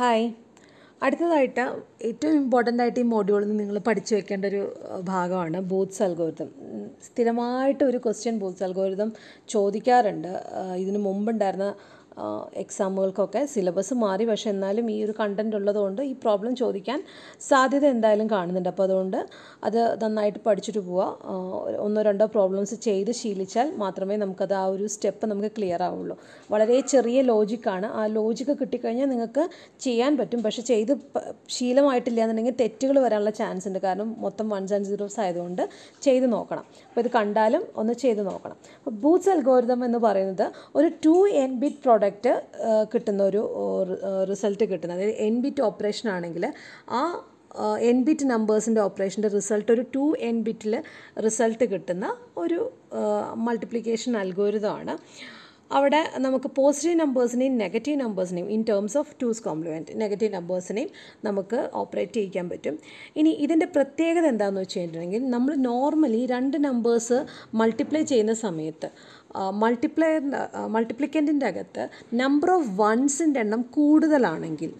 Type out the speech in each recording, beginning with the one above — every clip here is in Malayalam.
ഹായ് അടുത്തതായിട്ട് ഏറ്റവും ഇമ്പോർട്ടൻ്റ് ആയിട്ട് ഈ മോഡ്യൂളിൽ നിന്ന് നിങ്ങൾ പഠിച്ചു വെക്കേണ്ട ഒരു ഭാഗമാണ് ബൂത്ത് അൽഗോരിതം സ്ഥിരമായിട്ട് ഒരു ക്വസ്റ്റ്യൻ ബൂത്ത് അൽഗോരിതം ചോദിക്കാറുണ്ട് ഇതിന് മുമ്പുണ്ടായിരുന്ന എക്സാമുകൾക്കൊക്കെ സിലബസ് മാറി പക്ഷേ എന്നാലും ഈ ഒരു കണ്ടൻറ് ഉള്ളതുകൊണ്ട് ഈ പ്രോബ്ലം ചോദിക്കാൻ സാധ്യത എന്തായാലും കാണുന്നുണ്ട് അപ്പോൾ അതുകൊണ്ട് അത് നന്നായിട്ട് പഠിച്ചിട്ട് പോവുക ഒന്നോ രണ്ടോ പ്രോബ്ലംസ് ചെയ്ത് ശീലിച്ചാൽ മാത്രമേ നമുക്കത് ആ ഒരു സ്റ്റെപ്പ് നമുക്ക് ക്ലിയർ ആവുള്ളൂ വളരെ ചെറിയ ലോജിക്കാണ് ആ ലോജിക്ക് കിട്ടിക്കഴിഞ്ഞാൽ നിങ്ങൾക്ക് ചെയ്യാൻ പറ്റും പക്ഷേ ചെയ്ത് ശീലമായിട്ടില്ല എന്നുണ്ടെങ്കിൽ തെറ്റുകൾ വരാനുള്ള ചാൻസ് ഉണ്ട് കാരണം മൊത്തം വൺ ആൻഡ് സീറോസ് ആയതുകൊണ്ട് ചെയ്ത് നോക്കണം അപ്പോൾ ഇത് കണ്ടാലും ഒന്ന് ചെയ്ത് നോക്കണം ബൂത്ത്സ് അൽഗോരിതം എന്ന് പറയുന്നത് ഒരു two N bit product product കിട്ടുന്ന ഒരു റിസൾട്ട് കിട്ടുന്നത് അതായത് എൻ ബിറ്റ് ഓപ്പറേഷൻ ആണെങ്കിൽ ആ എൻ ബിറ്റ് നമ്പേഴ്സിൻ്റെ ഓപ്പറേഷൻ്റെ റിസൾട്ട് ഒരു ടു എൻ ബിറ്റിൽ റിസൾട്ട് കിട്ടുന്ന ഒരു മൾട്ടിപ്ലിക്കേഷൻ അൽഗോരിതമാണ് അവിടെ നമുക്ക് പോസിറ്റീവ് നമ്പേഴ്സിനെയും നെഗറ്റീവ് നമ്പേഴ്സിനെയും in terms of two's complement negative നമ്പേഴ്സിനെയും നമുക്ക് ഓപ്പറേറ്റ് ചെയ്യിക്കാൻ പറ്റും ഇനി ഇതിൻ്റെ പ്രത്യേകത എന്താണെന്ന് വെച്ച് കഴിഞ്ഞിട്ടുണ്ടെങ്കിൽ നമ്മൾ നോർമലി രണ്ട് നമ്പേഴ്സ് മൾട്ടിപ്ലൈ ചെയ്യുന്ന സമയത്ത് മൾട്ടിപ്ലയർ മൾട്ടിപ്ലിക്കൻറ്റിൻ്റെ അകത്ത് നമ്പർ ഓഫ് വൺസിൻ്റെ എണ്ണം കൂടുതലാണെങ്കിൽ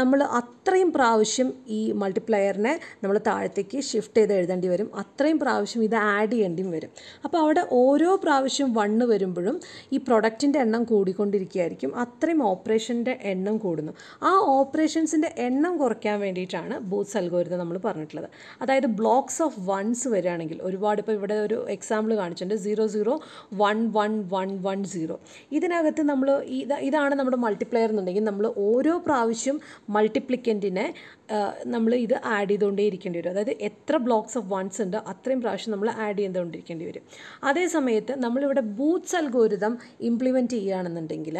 നമ്മൾ അത്രയും പ്രാവശ്യം ഈ മൾട്ടിപ്ലയറിനെ നമ്മൾ താഴത്തേക്ക് ഷിഫ്റ്റ് ചെയ്ത് എഴുതേണ്ടി വരും അത്രയും പ്രാവശ്യം ഇത് ആഡ് ചെയ്യേണ്ടിയും വരും അപ്പോൾ അവിടെ ഓരോ പ്രാവശ്യം വണ്ണ് വരുമ്പോഴും ഈ പ്രൊഡക്റ്റിൻ്റെ എണ്ണം കൂടിക്കൊണ്ടിരിക്കുകയായിരിക്കും അത്രയും ഓപ്പറേഷൻ്റെ എണ്ണം കൂടുന്നു ആ ഓപ്പറേഷൻസിൻ്റെ എണ്ണം കുറയ്ക്കാൻ വേണ്ടിയിട്ടാണ് ബൂത്ത്സ് അൽഗോരിതം നമ്മൾ പറഞ്ഞിട്ടുള്ളത് അതായത് ബ്ലോക്സ് ഓഫ് വൺസ് വരികയാണെങ്കിൽ ഒരുപാട് ഇപ്പോൾ ഇവിടെ ഒരു എക്സാമ്പിൾ കാണിച്ചിട്ടുണ്ട് zero zero one one one one zero ഇതിനകത്ത് നമ്മൾ ഇതാണ് നമ്മുടെ മൾട്ടിപ്ലയർ എന്നുണ്ടെങ്കിൽ നമ്മൾ ഓരോ പ്രാവശ്യം മൾട്ടിപ്ലിക്കേഷൻ സെക്കൻഡിന് നമ്മൾ ഇത് ആഡ് ചെയ്തുകൊണ്ടേ ഇരിക്കേണ്ടി വരും അതായത് എത്ര ബ്ലോക്സ് ഓഫ് വൺസ് ഉണ്ട് അത്രയും പ്രാവശ്യം നമ്മൾ ആഡ് ചെയ്തുകൊണ്ടിരിക്കേണ്ടി വരും അതേ സമയത്ത് നമ്മളിവിടെ ബൂത്ത്സ് അൽഗോരിതം ഇംപ്ലിമെൻറ്റ് ചെയ്യുകയാണെന്നുണ്ടെങ്കിൽ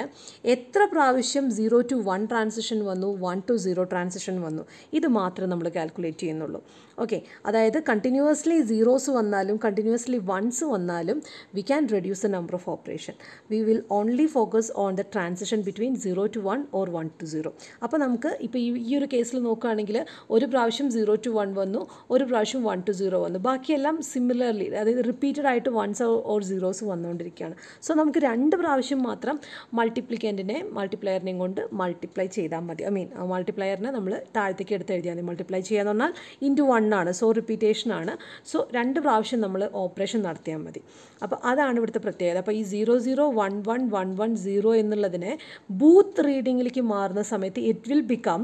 എത്ര പ്രാവശ്യം സീറോ ടു വൺ ട്രാൻസിഷൻ വന്നു വൺ ടു സീറോ ട്രാൻസിഷൻ വന്നു ഇത് മാത്രമേ നമ്മൾ കാൽക്കുലേറ്റ് ചെയ്യുന്നുള്ളൂ ഓക്കെ അതായത് കണ്ടിന്യൂസ്ലി സീറോസ് വന്നാലും കണ്ടിന്യൂസ്ലി വൺസ് വന്നാലും we can reduce the number of operation we will only focus on the transition between zero to one or one to zero അപ്പോൾ നമുക്ക് ഇപ്പോൾ ഈ ഒരു കേസിൽ നോക്കുകയാണെങ്കിൽ ആണെങ്കിൽ ഒരു പ്രാവശ്യം സീറോ ടു വൺ വന്നു ഒരു പ്രാവശ്യം വൺ ടു സീറോ വന്നു ബാക്കിയെല്ലാം സിമിലർലി അതായത് റിപ്പീറ്റഡ് ആയിട്ട് വൺസ് ഓർ സീറോസ് വന്നുകൊണ്ടിരിക്കുകയാണ് സോ നമുക്ക് രണ്ട് പ്രാവശ്യം മാത്രം മൾട്ടിപ്ലിക്കൻറ്റിനെ മൾട്ടിപ്ലയറിനെയും കൊണ്ട് മൾട്ടിപ്ലൈ ചെയ്താൽ മതി ഐ മീൻ മൾട്ടിപ്ലയറിനെ നമ്മൾ താഴത്തേക്ക് എടുത്ത് എഴുതിയാൽ മതി മൾട്ടിപ്ലൈ ചെയ്യാന്ന് പറഞ്ഞാൽ ഇൻറ്റു വൺ ആണ് സോ റിപ്പീറ്റേഷൻ ആണ് സോ രണ്ട് പ്രാവശ്യം നമ്മൾ ഓപ്പറേഷൻ നടത്തിയാൽ മതി അപ്പോൾ അതാണ് ഇവിടുത്തെ പ്രത്യേകത അപ്പോൾ ഈ zero zero one one one one zero എന്നുള്ളതിനെ ബൂത്ത് റീഡിങ്ങിലേക്ക് മാറുന്ന സമയത്ത് it will become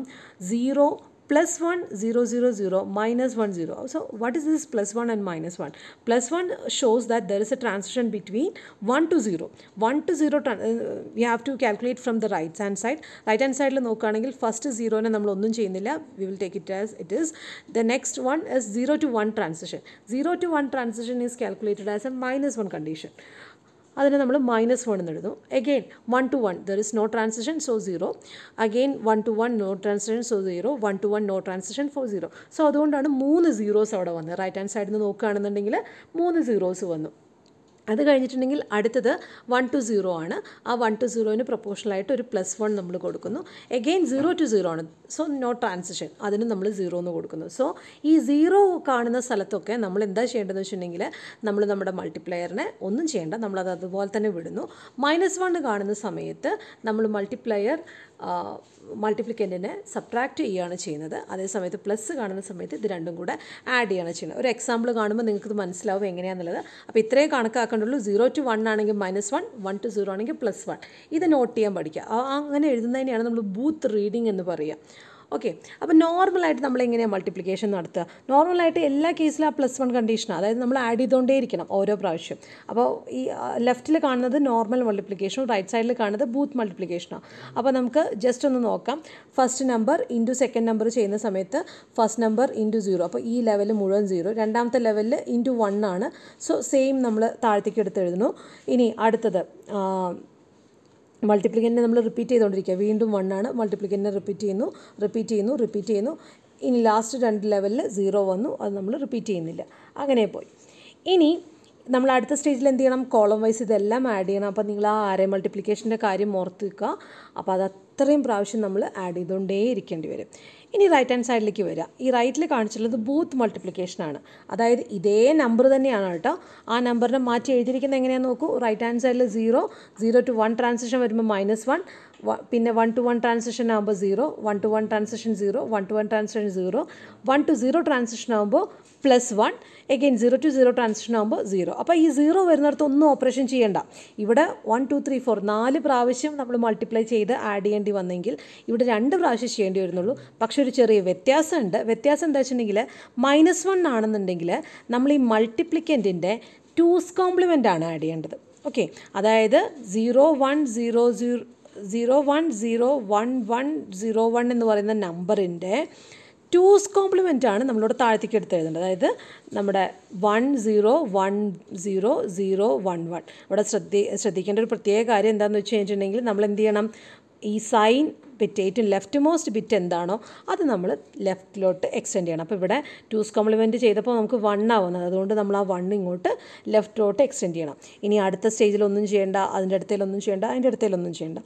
zero plus 1 0 0 0 minus 1 0 so what is this plus 1 and minus 1 plus 1 shows that there is a transition between 1 to 0 1 to 0 uh, we have to calculate from the right hand side right hand side no karnagil first is 0 and we will take it as it is the next one is 0 to 1 transition 0 to 1 transition is calculated as a minus 1 condition അതിനെ നമ്മൾ മൈനസ് വൺ എന്ന് എഴുതും again one to one there is no transition so zero again one to one no transition so zero one to one no transition for zero so അതുകൊണ്ടാണ് മൂന്ന് സീറോസ് അവിടെ വന്നത് റൈറ്റ് ഹാൻഡ് സൈഡിൽ നിന്ന് നോക്കുകയാണെന്നുണ്ടെങ്കിൽ മൂന്ന് സീറോസ് വന്നു അത് കഴിഞ്ഞിട്ടുണ്ടെങ്കിൽ അടുത്തത് വൺ ടു സീറോ ആണ് ആ വൺ ടു സീറോന് പ്രൊപ്പോഷണലായിട്ട് ഒരു പ്ലസ് വൺ നമ്മൾ കൊടുക്കുന്നു എഗെയിൻ സീറോ ടു സീറോ ആണ് സോ നോ ട്രാൻസിഷൻ അതിന് നമ്മൾ സീറോ എന്ന് കൊടുക്കുന്നു സോ ഈ സീറോ കാണുന്ന സ്ഥലത്തൊക്കെ നമ്മൾ എന്താ ചെയ്യേണ്ടതെന്ന് വെച്ചിട്ടുണ്ടെങ്കിൽ നമ്മൾ നമ്മുടെ മൾട്ടിപ്ലയറിനെ ഒന്നും ചെയ്യേണ്ട നമ്മളത് അതുപോലെ തന്നെ വിടുന്നു മൈനസ് വൺ കാണുന്ന സമയത്ത് നമ്മൾ മൾട്ടിപ്ലയർ മൾട്ടിപ്ലിക്കൻറ്റിനെ സബ്ട്രാക്റ്റ് ചെയ്യുകയാണ് ചെയ്യുന്നത് അതേസമയത്ത് പ്ലസ് കാണുന്ന സമയത്ത് ഇത് രണ്ടും കൂടെ ആഡ് ചെയ്യുകയാണ് ചെയ്യുന്നത് ഒരു എക്സാമ്പിൾ കാണുമ്പോൾ നിങ്ങൾക്ക് ഇത് മനസ്സിലാവും എങ്ങനെയാണെന്നുള്ളത് അപ്പോൾ ഇത്രയും കണക്കാക്കേണ്ടുള്ളൂ സീറോ ടു വൺ ആണെങ്കിൽ minus one one to zero ആണെങ്കിൽ പ്ലസ് വൺ ഇത് നോട്ട് ചെയ്യാൻ പഠിക്കുക അങ്ങനെ എഴുതുന്നതിനെയാണ് നമ്മൾ ബൂത്ത് റീഡിംഗ് എന്ന് പറയുക ഓക്കെ അപ്പോൾ നോർമലായിട്ട് നമ്മൾ എങ്ങനെയാണ് മൾട്ടിപ്ലിക്കേഷൻ നടത്തുക നോർമലായിട്ട് എല്ലാ കേസിലും ആ പ്ലസ് വൺ കണ്ടീഷൻ അതായത് നമ്മൾ ആഡ് ചെയ്തുകൊണ്ടേ ഇരിക്കണം ഓരോ പ്രാവശ്യം അപ്പോൾ ഈ ലെഫ്റ്റിൽ കാണുന്നത് നോർമൽ മൾട്ടിപ്ലിക്കേഷനും റൈറ്റ് സൈഡിൽ കാണുന്നത് ബൂത്ത് മൾട്ടിപ്ലിക്കേഷനാണ് അപ്പോൾ നമുക്ക് ജസ്റ്റ് ഒന്ന് നോക്കാം first number into second number ചെയ്യുന്ന സമയത്ത് ഫസ്റ്റ് നമ്പർ ഇൻറ്റു സീറോ അപ്പോൾ ഈ ലെവൽ മുഴുവൻ സീറോ രണ്ടാമത്തെ ലെവലിൽ ഇൻറ്റു വൺ ആണ് സോ സെയിം നമ്മൾ താഴത്തേക്ക് എടുത്ത് എഴുതുന്നു ഇനി അടുത്തത് മൾട്ടിപ്ലിക്കൻറ്റിനെ നമ്മൾ റിപ്പീറ്റ് ചെയ്തുകൊണ്ടിരിക്കുക വീണ്ടും ആണ് മൾട്ടിപ്ലിക്കൻറ്റിനെ റിപ്പീറ്റ് ചെയ്യുന്നു റിപ്പീറ്റ് ചെയ്യുന്നു റിപ്പീറ്റ് ചെയ്യുന്നു ഇനി ലാസ്റ്റ് രണ്ട് ലെവലിൽ സീറോ വന്നു അത് നമ്മൾ റിപ്പീറ്റ് ചെയ്യുന്നില്ല അങ്ങനെ പോയി ഇനി നമ്മൾ അടുത്ത സ്റ്റേജിൽ എന്ത് ചെയ്യണം കോളം വൈസ് ഇതെല്ലാം ആഡ് ചെയ്യണം അപ്പോൾ നിങ്ങൾ ആ ആരെ മൾട്ടിപ്ലിക്കേഷൻ്റെ കാര്യം ഓർത്ത് വയ്ക്കുക അപ്പോൾ അത് അത്രയും പ്രാവശ്യം നമ്മൾ ആഡ് ചെയ്തുകൊണ്ടേ ഇരിക്കേണ്ടി വരും ഇനി റൈറ്റ് ഹാൻഡ് സൈഡിലേക്ക് വരിക ഈ റൈറ്റിൽ കാണിച്ചിട്ടുള്ളത് ബൂത്ത് മൾട്ടിപ്ലിക്കേഷനാണ് അതായത് ഇതേ നമ്പർ തന്നെയാണ് കേട്ടോ ആ നമ്പറിനെ മാറ്റി എഴുതിയിരിക്കുന്നത് എങ്ങനെയാണെന്ന് നോക്കൂ റൈറ്റ് ഹാൻഡ് സൈഡിൽ zero zero to one transition വരുമ്പോൾ മൈനസ് വൺ പിന്നെ വൺ ടു വൺ ട്രാൻസാക്ഷൻ ആകുമ്പോൾ zero one to one transaction zero one to one transaction zero one to zero transaction ആകുമ്പോൾ plus one again zero to zero transaction ആകുമ്പോൾ സീറോ അപ്പോൾ ഈ സീറോ വരുന്നിടത്ത് ഒന്നും ഓപ്പറേഷൻ ചെയ്യേണ്ട ഇവിടെ വൺ ടു ത്രീ ഫോർ നാല് പ്രാവശ്യം നമ്മൾ മൾട്ടിപ്ലൈ ചെയ്ത് ആഡ് ചെയ്യേണ്ടി വന്നെങ്കിൽ ഇവിടെ രണ്ട് പ്രാവശ്യം ചെയ്യേണ്ടി വരുന്നുള്ളൂ പക്ഷേ ഒരു ചെറിയ വ്യത്യാസമുണ്ട് വ്യത്യാസം എന്താ വെച്ചിട്ടുണ്ടെങ്കിൽ മൈനസ് വൺ ആണെന്നുണ്ടെങ്കിൽ നമ്മൾ ഈ മൾട്ടിപ്ലിക്കൻറ്റിൻ്റെ ടൂസ് കോംപ്ലിമെൻ്റ് ആണ് ആഡ് ചെയ്യേണ്ടത് ഓക്കെ അതായത് zero one zero zero zero one zero one one zero one എന്ന് പറയുന്ന നമ്പറിൻ്റെ ടൂസ് കോംപ്ലിമെൻ്റ് ആണ് നമ്മളോട് താഴത്തേക്ക് എടുത്ത് എഴുതുന്നത് അതായത് നമ്മുടെ one zero one zero zero one one ഇവിടെ ശ്രദ്ധി ശ്രദ്ധിക്കേണ്ട ഒരു പ്രത്യേക കാര്യം എന്താണെന്ന് വെച്ച് കഴിഞ്ഞിട്ടുണ്ടെങ്കിൽ നമ്മൾ എന്ത് ചെയ്യണം ഈ സൈൻ ബിറ്റ് ഏറ്റവും ലെഫ്റ്റ് മോസ്റ്റ് ബിറ്റ് എന്താണോ അത് നമ്മൾ ലെഫ്റ്റിലോട്ട് എക്സ്റ്റെൻഡ് ചെയ്യണം അപ്പോൾ ഇവിടെ ടൂസ് കോംപ്ലിമെൻറ്റ് ചെയ്തപ്പോൾ നമുക്ക് വൺ ആവുന്നത് അതുകൊണ്ട് നമ്മൾ ആ വൺ ഇങ്ങോട്ട് ലെഫ്റ്റിലോട്ട് എക്സ്റ്റെൻഡ് ചെയ്യണം ഇനി അടുത്ത സ്റ്റേജിലൊന്നും ചെയ്യേണ്ട അതിൻ്റെ അടുത്തേലൊന്നും ചെയ്യേണ്ട അതിൻ്റെ അടുത്തേലൊന്നും ചെയ്യേണ്ട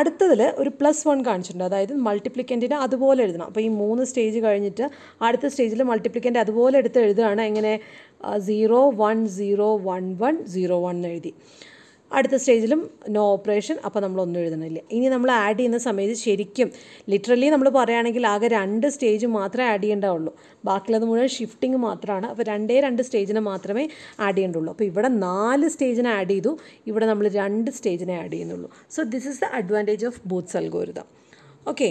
അടുത്തതിൽ ഒരു പ്ലസ് വൺ കാണിച്ചിട്ടുണ്ട് അതായത് മൾട്ടിപ്ലിക്കൻറ്റിന് അതുപോലെ എഴുതണം അപ്പോൾ ഈ മൂന്ന് സ്റ്റേജ് കഴിഞ്ഞിട്ട് അടുത്ത സ്റ്റേജിൽ മൾട്ടിപ്ലിക്കൻ്റ് അതുപോലെ എടുത്ത് എഴുതുകയാണ് എങ്ങനെ zero one zero one one zero one എഴുതി അടുത്ത സ്റ്റേജിലും നോ ഓപ്പറേഷൻ അപ്പോൾ നമ്മൾ ഒന്നും എഴുതണില്ല ഇനി നമ്മൾ ആഡ് ചെയ്യുന്ന സമയത്ത് ശരിക്കും ലിറ്ററലി നമ്മൾ പറയുകയാണെങ്കിൽ ആകെ രണ്ട് സ്റ്റേജ് മാത്രമേ ആഡ് ചെയ്യേണ്ടാവുള്ളൂ ബാക്കിയുള്ളത് മുഴുവൻ ഷിഫ്റ്റിംഗ് മാത്രമാണ് അപ്പോൾ രണ്ടേ രണ്ട് സ്റ്റേജിനെ മാത്രമേ ആഡ് ചെയ്യേണ്ടുള്ളൂ അപ്പോൾ ഇവിടെ നാല് സ്റ്റേജിനെ ആഡ് ചെയ്തു ഇവിടെ നമ്മൾ രണ്ട് സ്റ്റേജിനെ ആഡ് ചെയ്യുന്നുള്ളൂ so this is the advantage of Booth algorithm okay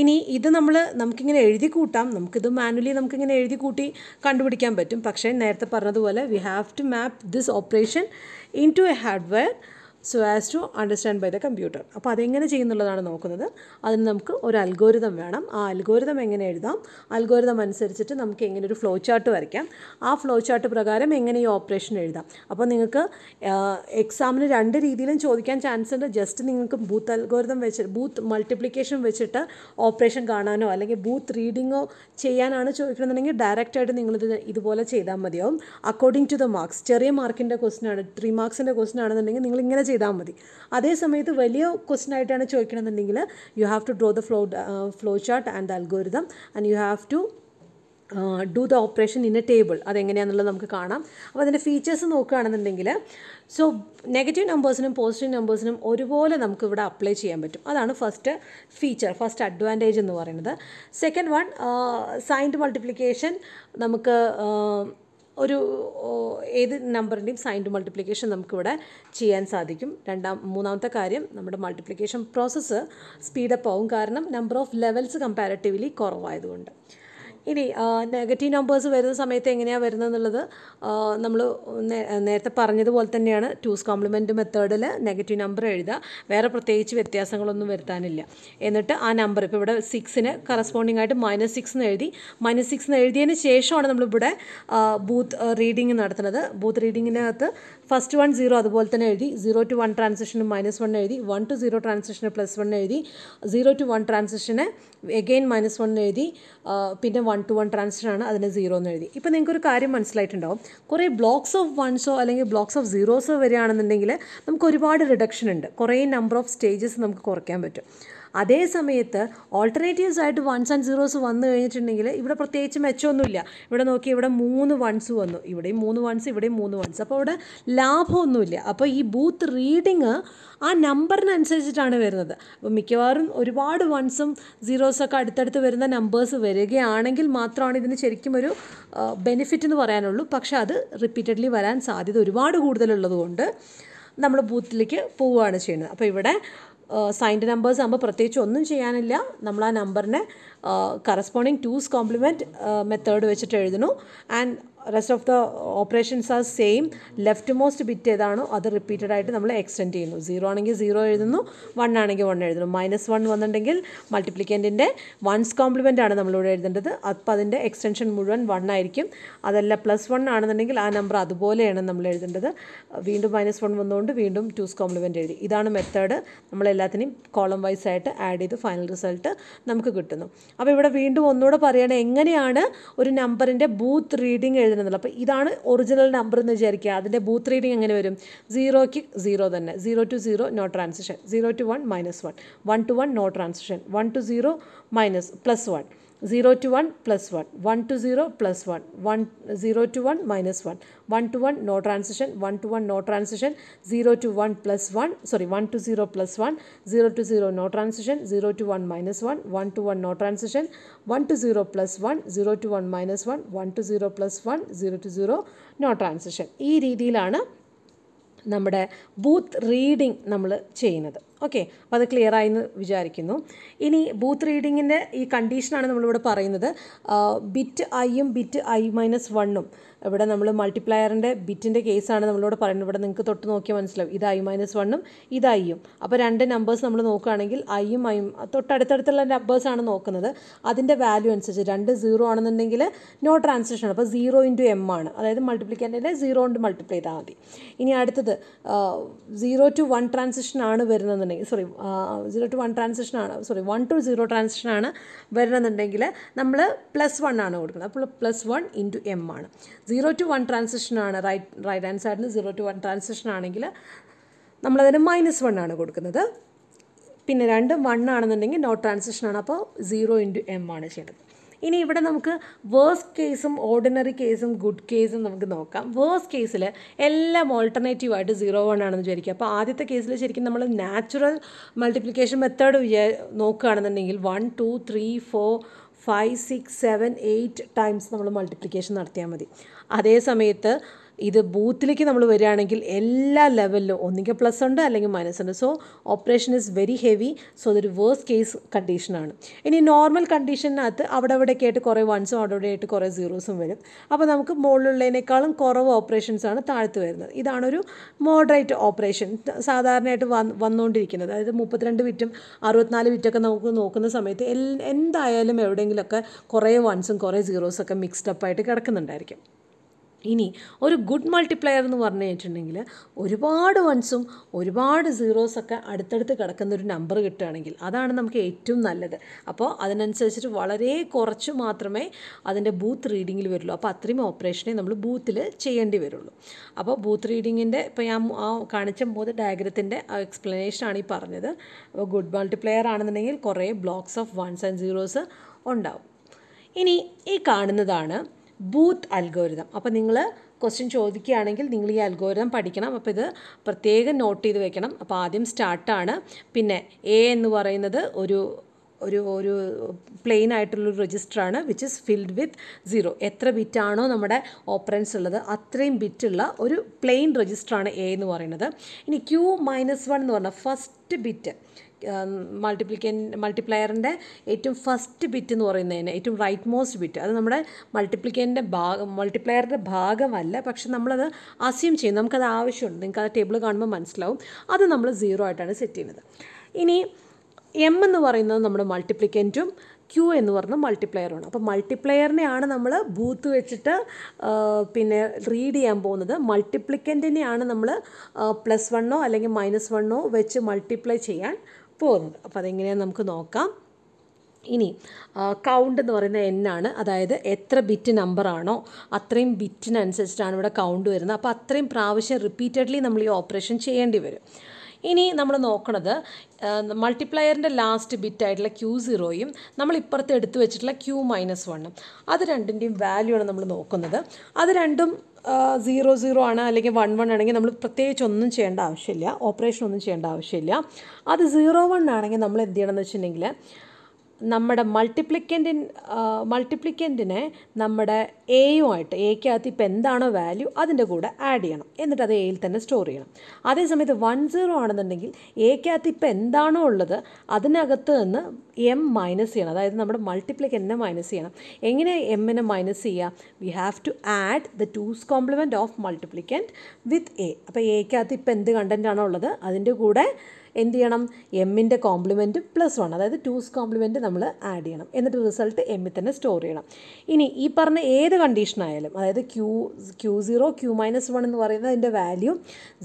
ഇനി ഇത് നമ്മൾ നമുക്കിങ്ങനെ എഴുതി കൂട്ടാം നമുക്കിത് മാനുവലി നമുക്കിങ്ങനെ എഴുതി കൂട്ടി കണ്ടുപിടിക്കാൻ പറ്റും പക്ഷേ നേരത്തെ പറഞ്ഞതുപോലെ we have to map this operation into a hardware so as to understand by the computer അപ്പോൾ അതെങ്ങനെ ചെയ്യുന്നുള്ളതാണ് നോക്കുന്നത് അതിന് നമുക്ക് ഒരു അൽഗോരിതം വേണം ആ അൽഗോരിതം എങ്ങനെ എഴുതാം അൽഗോരിതം അനുസരിച്ചിട്ട് നമുക്ക് എങ്ങനെ ഒരു ഫ്ലോ ചാർട്ട് വരയ്ക്കാം ആ ഫ്ലോ ചാർട്ട് പ്രകാരം എങ്ങനെ ഈ ഓപ്പറേഷൻ എഴുതാം അപ്പോൾ നിങ്ങൾക്ക് എക്സാമിന് രണ്ട് രീതിയിലും ചോദിക്കാൻ ചാൻസ് ഉണ്ട് ജസ്റ്റ് നിങ്ങൾക്ക് ബൂത്ത് അൽഗോരിതം വെച്ച് ബൂത്ത് മൾട്ടിപ്ലിക്കേഷൻ വെച്ചിട്ട് ഓപ്പറേഷൻ കാണാനോ അല്ലെങ്കിൽ ബൂത്ത് റീഡിങ്ങോ ചെയ്യാനാണ് ചോദിക്കണമെന്നുണ്ടെങ്കിൽ ഡയറക്റ്റായിട്ട് നിങ്ങളിത് ഇതുപോലെ ചെയ്താൽ മതിയാവും അക്കോർഡിംഗ് ടു ദ മാർക്സ് ചെറിയ മാർക്കിൻ്റെ ക്വസ്റ്റിനാണ് ത്രീ മാർക്സിൻ്റെ ക്വസ്റ്റിനാണെന്നുണ്ടെങ്കിൽ നിങ്ങൾ ഇങ്ങനെ ചെയ്താൽ മതി അതേ സമയത്ത് വലിയ ക്വസ്റ്റൻ ആയിട്ടാണ് ചോദിക്കണമെന്നുണ്ടെങ്കിൽ you have to draw the flow flow chart and the algorithm and you have to do the operation in a table അതെങ്ങനെയാണെന്നുള്ളത് നമുക്ക് കാണാം അപ്പോൾ അതിൻ്റെ ഫീച്ചേഴ്സ് നോക്കുകയാണെന്നുണ്ടെങ്കിൽ സോ നെഗറ്റീവ് നമ്പേഴ്സിനും പോസിറ്റീവ് നമ്പേഴ്സിനും ഒരുപോലെ നമുക്ക് ഇവിടെ അപ്ലൈ ചെയ്യാൻ പറ്റും അതാണ് ഫസ്റ്റ് ഫീച്ചർ ഫസ്റ്റ് അഡ്വാൻറ്റേജ് എന്ന് പറയുന്നത് സെക്കൻഡ് വൺ സൈൻഡ് മൾട്ടിപ്ലിക്കേഷൻ നമുക്ക് uh, ഒരു ഏത് നമ്പറിൻ്റെയും സൈൻ ടു മൾട്ടിപ്ലിക്കേഷൻ നമുക്കിവിടെ ചെയ്യാൻ സാധിക്കും രണ്ടാം മൂന്നാമത്തെ കാര്യം നമ്മുടെ മൾട്ടിപ്ലിക്കേഷൻ പ്രോസസ്സ് സ്പീഡപ്പ് ആവും കാരണം നമ്പർ ഓഫ് ലെവൽസ് കമ്പാരറ്റീവ്ലി കുറവായതുകൊണ്ട് ഇനി നെഗറ്റീവ് നമ്പേഴ്സ് വരുന്ന സമയത്ത് എങ്ങനെയാണ് വരുന്നതെന്നുള്ളത് നമ്മൾ നേരത്തെ പറഞ്ഞതുപോലെ തന്നെയാണ് ടൂസ് കോംപ്ലിമെൻറ്റ് മെത്തേഡിൽ നെഗറ്റീവ് നമ്പർ എഴുതുക വേറെ പ്രത്യേകിച്ച് വ്യത്യാസങ്ങളൊന്നും വരുത്താനില്ല എന്നിട്ട് ആ നമ്പർ ഇപ്പോൾ ഇവിടെ സിക്സിന് കറസ്പോണ്ടിങ് ആയിട്ട് മൈനസ് സിക്സ് എന്ന് എഴുതി മൈനസ് സിക്സ് എന്ന് എഴുതിയതിന് ശേഷമാണ് നമ്മളിവിടെ ബൂത്ത് റീഡിങ് നടത്തുന്നത് ബൂത്ത് റീഡിങ്ങിനകത്ത് ഫസ്റ്റ് വൺ സീറോ അതുപോലെ തന്നെ എഴുതി സീറോ ടു വൺ ട്രാൻസാക്ഷന് മൈനസ് വൺ എഴുതി വൺ ടു സീറോ ട്രാൻസാക്ഷന് പ്ലസ് വൺ എഴുതി സീറോ ടു വൺ ട്രാൻസാക്ഷന് എഗെയിൻ മൈനസ് വൺ എഴുതി പിന്നെ വൺ ടു വൺ ട്രാൻസാക്ഷനാണ് അതിന് സീറോ എന്ന് എഴുതി ഇപ്പോൾ നിങ്ങൾക്കൊരു കാര്യം മനസ്സിലായിട്ടുണ്ടാവും കുറേ ബ്ലോക്സ് ഓഫ് വൺസോ അല്ലെങ്കിൽ ബ്ലോക്സ് ഓഫ് സീറോസോ വരികയാണെന്നുണ്ടെങ്കിൽ നമുക്ക് ഒരുപാട് റിഡക്ഷൻ ഉണ്ട് കുറേ നമ്പർ ഓഫ് സ്റ്റേജസ് നമുക്ക് കുറയ്ക്കാൻ പറ്റും അതേ സമയത്ത് ഓൾട്ടർനേറ്റീവ്സ് ആയിട്ട് വൺസ് ആൻഡ് സീറോസ് വന്നു കഴിഞ്ഞിട്ടുണ്ടെങ്കിൽ ഇവിടെ പ്രത്യേകിച്ച് മെച്ചമൊന്നുമില്ല ഇവിടെ നോക്കി ഇവിടെ മൂന്ന് വൺസ് വന്നു ഇവിടെയും മൂന്ന് വൺസ് ഇവിടെയും മൂന്ന് വൺസ് അപ്പോൾ അവിടെ ലാഭമൊന്നുമില്ല അപ്പോൾ ഈ ബൂത്ത് റീഡിങ് ആ നമ്പറിനനുസരിച്ചിട്ടാണ് വരുന്നത് അപ്പോൾ മിക്കവാറും ഒരുപാട് വൺസും സീറോസൊക്കെ അടുത്തടുത്ത് വരുന്ന നമ്പേഴ്സ് വരികയാണെങ്കിൽ മാത്രമാണ് ഇതിന് ശരിക്കും ഒരു ബെനിഫിറ്റ് എന്ന് പറയാനുള്ളൂ പക്ഷെ അത് റിപ്പീറ്റഡ്ലി വരാൻ സാധ്യത ഒരുപാട് കൂടുതലുള്ളതുകൊണ്ട് നമ്മൾ ബൂത്തിലേക്ക് പോവുകയാണ് ചെയ്യുന്നത് അപ്പോൾ ഇവിടെ സൈൻഡ് നമ്പേഴ്സ് ആകുമ്പോൾ പ്രത്യേകിച്ച് ഒന്നും ചെയ്യാനില്ല നമ്മൾ ആ നമ്പറിനെ കറസ്പോണ്ടിങ് ടൂസ് കോംപ്ലിമെൻറ്റ് മെത്തേഡ് വെച്ചിട്ട് എഴുതുന്നു and rest of the operations are same leftmost bit ഏതാണോ അത് റിപ്പീറ്റഡ് ആയിട്ട് നമ്മൾ എക്സ്റ്റെൻഡ് ചെയ്യുന്നു സീറോ ആണെങ്കിൽ സീറോ എഴുതുന്നു വൺ ആണെങ്കിൽ വൺ എഴുതുന്നു മൈനസ് വൺ വന്നിട്ടുണ്ടെങ്കിൽ മൾട്ടിപ്ലിക്കൻറ്റിൻ്റെ വൺസ് കോംപ്ലിമെൻ്റ് ആണ് നമ്മളിവിടെ എഴുതേണ്ടത് അപ്പോൾ അതിൻ്റെ എക്സ്റ്റൻഷൻ മുഴുവൻ വൺ ആയിരിക്കും അതല്ല പ്ലസ് വൺ ആണെന്നുണ്ടെങ്കിൽ ആ നമ്പർ അതുപോലെയാണ് നമ്മൾ എഴുതേണ്ടത് വീണ്ടും മൈനസ് വൺ വന്നുകൊണ്ട് വീണ്ടും ടൂസ് കോംപ്ലിമെൻ്റ് എഴുതി ഇതാണ് മെത്തേഡ് നമ്മൾ കോളം വൈസ് ആയിട്ട് ആഡ് ചെയ്ത് ഫൈനൽ റിസൾട്ട് നമുക്ക് കിട്ടുന്നു അപ്പോൾ ഇവിടെ വീണ്ടും ഒന്നുകൂടെ പറയുകയാണെങ്കിൽ എങ്ങനെയാണ് ഒരു നമ്പറിൻ്റെ ബൂത്ത് റീഡിംഗ് എഴുതുന്നത് അപ്പോൾ ഇതാണ് ഒറിജിനൽ നമ്പർ എന്ന് വിചാരിക്കുക അതിൻ്റെ ബൂത്ത് റീഡിംഗ് എങ്ങനെ വരും സീറോയ്ക്ക് സീറോ തന്നെ zero to zero no transition zero to one minus one one to one no transition one to zero minus plus one zero to one plus one one to zero plus one one zero to one minus one one to one no transition one to one no transition zero to one plus one sorry one to zero plus one zero to zero no transition zero to one minus one one to one no transition one to zero plus one zero to one minus one one to zero plus one zero to zero no transition ഈ രീതിയിലാണ് നമ്മുടെ ബൂത്ത് റീഡിംഗ് നമ്മൾ ചെയ്യുന്നത് ഓക്കെ അപ്പോൾ അത് ക്ലിയർ ആയി എന്ന് വിചാരിക്കുന്നു ഇനി ബൂത്ത് റീഡിങ്ങിൻ്റെ ഈ കണ്ടീഷനാണ് നമ്മളിവിടെ പറയുന്നത് ബിറ്റ് ഐയും ബിറ്റ് ഐ മൈനസ് വണ്ണും ഇവിടെ നമ്മൾ മൾട്ടിപ്ലയറിൻ്റെ ബിറ്റിൻ്റെ കേസാണ് നമ്മളോട് പറയുന്നത് ഇവിടെ നിങ്ങൾക്ക് തൊട്ട് നോക്കിയാൽ മനസ്സിലാവും ഇത് ഐ മൈനസ് വണ്ണും ഇത് ഐയും അപ്പോൾ രണ്ട് നമ്പേഴ്സ് നമ്മൾ നോക്കുകയാണെങ്കിൽ ഐയും ഐയും തൊട്ടടുത്തടുത്തുള്ള നമ്പേഴ്സാണ് നോക്കുന്നത് അതിൻ്റെ വാല്യൂ അനുസരിച്ച് രണ്ട് സീറോ ആണെന്നുണ്ടെങ്കിൽ നോ ട്രാൻസാക്ഷൻ അപ്പോൾ സീറോ ഇൻറ്റു എം ആണ് അതായത് മൾട്ടിപ്ലിക്കേണ്ടതിൻ്റെ സീറോ കൊണ്ട് മൾട്ടിപ്ലൈ ചെയ്താൽ മതി ഇനി അടുത്തത് സീറോ ടു വൺ ട്രാൻസാക്ഷൻ ആണ് വരുന്നതെന്നുണ്ടെങ്കിൽ sorry zero to one transaction ആണ് sorry one to zero transaction ആണ് വരുന്നതെന്നുണ്ടെങ്കിൽ നമ്മൾ പ്ലസ് വൺ ആണ് കൊടുക്കുന്നത് അപ്പോൾ പ്ലസ് വൺ ഇൻറ്റു എം ആണ് സീറോ ടു വൺ ട്രാൻസിഷനാണ് റൈറ്റ് റൈറ്റ് ഹാൻഡ് സൈഡിൽ സീറോ ടു വൺ ട്രാൻസിഷൻ ആണെങ്കിൽ നമ്മളതിന് മൈനസ് വൺ ആണ് കൊടുക്കുന്നത് പിന്നെ രണ്ടും വൺ ആണെന്നുണ്ടെങ്കിൽ നോ ട്രാൻസിഷൻ ആണ് അപ്പോൾ സീറോ ഇൻറ്റു എം ആണ് ചെയ്യേണ്ടത് ഇനി ഇവിടെ നമുക്ക് വേഴ്സ് കേസും ഓർഡിനറി കേസും ഗുഡ് കേസും നമുക്ക് നോക്കാം വേഴ്സ് കേസിൽ എല്ലാം ഓൾട്ടർനേറ്റീവ് ആയിട്ട് സീറോ വൺ ആണെന്ന് വിചാരിക്കുക അപ്പോൾ ആദ്യത്തെ കേസിൽ ശരിക്കും നമ്മൾ നാച്ചുറൽ മൾട്ടിപ്ലിക്കേഷൻ മെത്തേഡ് വിചാ നോക്കുകയാണെന്നുണ്ടെങ്കിൽ one two three four five six seven eight times നമ്മൾ മൾട്ടിപ്ലിക്കേഷൻ നടത്തിയാൽ മതി അതേ സമയത്ത് ഇത് ബൂത്തിലേക്ക് നമ്മൾ വരികയാണെങ്കിൽ എല്ലാ ലെവലിലും ഒന്നുകിൽ പ്ലസ് ഉണ്ട് അല്ലെങ്കിൽ മൈനസ് ഉണ്ട് so operation is very heavy so അതൊരു വേഴ്സ് കേസ് കണ്ടീഷനാണ് ഇനി നോർമൽ കണ്ടീഷനകത്ത് അവിടെ അവിടെ ആയിട്ട് കുറേ വൺസും അവിടെ അവിടെ ആയിട്ട് കുറേ സീറോസും വരും അപ്പോൾ നമുക്ക് മുകളിലുള്ളതിനേക്കാളും കുറവ് ഓപ്പറേഷൻസ് ആണ് താഴ്ത്ത് വരുന്നത് ഇതാണൊരു മോഡറേറ്റ് ഓപ്പറേഷൻ സാധാരണയായിട്ട് വന്ന് വന്നുകൊണ്ടിരിക്കുന്നത് അതായത് മുപ്പത്തിരണ്ട് വിറ്റും അറുപത്തിനാല് വിറ്റൊക്കെ നമുക്ക് നോക്കുന്ന സമയത്ത് എന്തായാലും എവിടെയെങ്കിലുമൊക്കെ കുറേ വൺസും കുറേ സീറോസൊക്കെ മിക്സ്ഡ് കിടക്കുന്നുണ്ടായിരിക്കും ഇനി ഒരു ഗുഡ് മൾട്ടിപ്ലയർ എന്ന് പറഞ്ഞു കഴിഞ്ഞിട്ടുണ്ടെങ്കിൽ ഒരുപാട് വൺസും ഒരുപാട് സീറോസൊക്കെ അടുത്തടുത്ത് കിടക്കുന്ന ഒരു നമ്പർ കിട്ടുകയാണെങ്കിൽ അതാണ് നമുക്ക് ഏറ്റവും നല്ലത് അപ്പോൾ അതിനനുസരിച്ചിട്ട് വളരെ കുറച്ച് മാത്രമേ അതിൻ്റെ ബൂത്ത് റീഡിങ്ങിൽ വരുള്ളൂ അപ്പോൾ അത്രയും ഓപ്പറേഷനെ നമ്മൾ ബൂത്തിൽ ചെയ്യേണ്ടി വരുള്ളൂ അപ്പോൾ ബൂത്ത് റീഡിങ്ങിൻ്റെ ഇപ്പോൾ ഞാൻ ആ കാണിച്ച മൂന്ന് ഡയഗ്രത്തിൻ്റെ എക്സ്പ്ലനേഷനാണ് ഈ പറഞ്ഞത് അപ്പോൾ ഗുഡ് മൾട്ടിപ്ലയർ ആണെന്നുണ്ടെങ്കിൽ കുറേ blocks of ones and zeros ഉണ്ടാവും ഇനി ഈ കാണുന്നതാണ് ബൂത്ത് അൽഗോരിതം അപ്പോൾ നിങ്ങൾ ക്വസ്റ്റ്യൻ ചോദിക്കുകയാണെങ്കിൽ നിങ്ങൾ ഈ അൽഗോരിതം പഠിക്കണം അപ്പോൾ ഇത് പ്രത്യേകം നോട്ട് ചെയ്ത് വെക്കണം അപ്പോൾ ആദ്യം സ്റ്റാർട്ടാണ് പിന്നെ എ എന്ന് പറയുന്നത് ഒരു ഒരു ഒരു പ്ലെയിൻ ആയിട്ടുള്ളൊരു രജിസ്റ്ററാണ് which is filled with zero എത്ര ബിറ്റാണോ നമ്മുടെ ഓപ്പറൻസ് ഉള്ളത് അത്രയും ബിറ്റുള്ള ഒരു പ്ലെയിൻ രജിസ്റ്ററാണ് എ എന്ന് പറയുന്നത് ഇനി ക്യൂ മൈനസ് വൺ എന്ന് പറഞ്ഞാൽ ഫസ്റ്റ് ബിറ്റ് മൾട്ടിപ്ലിക്കൻ മൾട്ടിപ്ലയറിൻ്റെ ഏറ്റവും ഫസ്റ്റ് ബിറ്റ് എന്ന് പറയുന്നതിന് ഏറ്റവും റൈറ്റ് മോസ്റ്റ് ബിറ്റ് അത് നമ്മുടെ മൾട്ടിപ്ലിക്കൻ്റെ ഭാഗം മൾട്ടിപ്ലയറിൻ്റെ ഭാഗമല്ല പക്ഷെ നമ്മളത് അസ്യൂം ചെയ്യും നമുക്കത് ആവശ്യമുണ്ട് നിങ്ങൾക്ക് അത് ടേബിൾ കാണുമ്പോൾ മനസ്സിലാവും അത് നമ്മൾ സീറോ ആയിട്ടാണ് സെറ്റ് ചെയ്യുന്നത് ഇനി എം എന്ന് പറയുന്നത് നമ്മുടെ മൾട്ടിപ്ലിക്കൻറ്റും ക്യൂ എന്ന് പറഞ്ഞ മൾട്ടിപ്ലെയറാണ് അപ്പോൾ മൾട്ടിപ്ലയറിനെയാണ് നമ്മൾ ബൂത്ത് വെച്ചിട്ട് പിന്നെ റീഡ് ചെയ്യാൻ പോകുന്നത് മൾട്ടിപ്ലിക്കൻറ്റിനെയാണ് നമ്മൾ പ്ലസ് വണ്ണോ അല്ലെങ്കിൽ മൈനസ് വണ്ണോ വെച്ച് മൾട്ടിപ്ലൈ ചെയ്യാൻ പോകുന്നത് അപ്പോൾ അതെങ്ങനെയാണ് നമുക്ക് നോക്കാം ഇനി കൗണ്ട് എന്ന് പറയുന്നത് എന്നാണ് അതായത് എത്ര ബിറ്റ് നമ്പറാണോ അത്രയും ബിറ്റിനനുസരിച്ചിട്ടാണ് ഇവിടെ കൗണ്ട് വരുന്നത് അപ്പോൾ അത്രയും പ്രാവശ്യം റിപ്പീറ്റഡ്ലി നമ്മൾ ഈ ഓപ്പറേഷൻ ചെയ്യേണ്ടി വരും ഇനി നമ്മൾ നോക്കണത് മൾട്ടിപ്ലയറിൻ്റെ ലാസ്റ്റ് ബിറ്റ് ആയിട്ടുള്ള ക്യൂ സീറോയും നമ്മൾ ഇപ്പുറത്ത് എടുത്തു വെച്ചിട്ടുള്ള ക്യൂ മൈനസ് വണ്ണും അത് രണ്ടിൻ്റെയും വാല്യൂ ആണ് നമ്മൾ നോക്കുന്നത് അത് രണ്ടും സീറോ സീറോ ആണ് അല്ലെങ്കിൽ വൺ വൺ ആണെങ്കിൽ നമ്മൾ പ്രത്യേകിച്ച് ഒന്നും ചെയ്യേണ്ട ആവശ്യമില്ല ഓപ്പറേഷൻ ഒന്നും ചെയ്യേണ്ട ആവശ്യമില്ല അത് സീറോ വൺ ആണെങ്കിൽ നമ്മൾ എന്ത് ചെയ്യണമെന്ന് വെച്ചിട്ടുണ്ടെങ്കിൽ നമ്മുടെ മൾട്ടിപ്ലിക്കൻറ്റിൻ മൾട്ടിപ്ലിക്കൻറ്റിനെ നമ്മുടെ എയുമായിട്ട് എക്കകത്ത് ഇപ്പോൾ എന്താണോ വാല്യൂ അതിൻ്റെ കൂടെ ആഡ് ചെയ്യണം എന്നിട്ട് അത് എയിൽ തന്നെ സ്റ്റോർ ചെയ്യണം അതേസമയത്ത് വൺ സീറോ ആണെന്നുണ്ടെങ്കിൽ എക്കകത്ത് ഇപ്പോൾ എന്താണോ ഉള്ളത് അതിനകത്ത് നിന്ന് എം മൈനസ് ചെയ്യണം അതായത് നമ്മുടെ മൾട്ടിപ്ലിക്കൻറ്റിനെ മൈനസ് ചെയ്യണം എങ്ങനെ എമ്മിനെ മൈനസ് ചെയ്യുക we have to add the two's complement of multiplicand with A അപ്പോൾ എക്കകത്ത് ഇപ്പോൾ എന്ത് കണ്ടൻറ്റാണോ ഉള്ളത് അതിൻ്റെ കൂടെ എന്ത് ചെയ്യണം എമ്മിൻ്റെ കോംപ്ലിമെൻറ്റ് പ്ലസ് വൺ അതായത് ടൂസ് കോംപ്ലിമെൻറ്റ് നമ്മൾ ആഡ് ചെയ്യണം എന്നിട്ട് റിസൾട്ട് എമ്മിൽ തന്നെ സ്റ്റോർ ചെയ്യണം ഇനി ഈ പറഞ്ഞ ഏത് കണ്ടീഷനായാലും അതായത് Q Q zero Q minus one എന്ന് പറയുന്നത് അതിൻ്റെ വാല്യൂ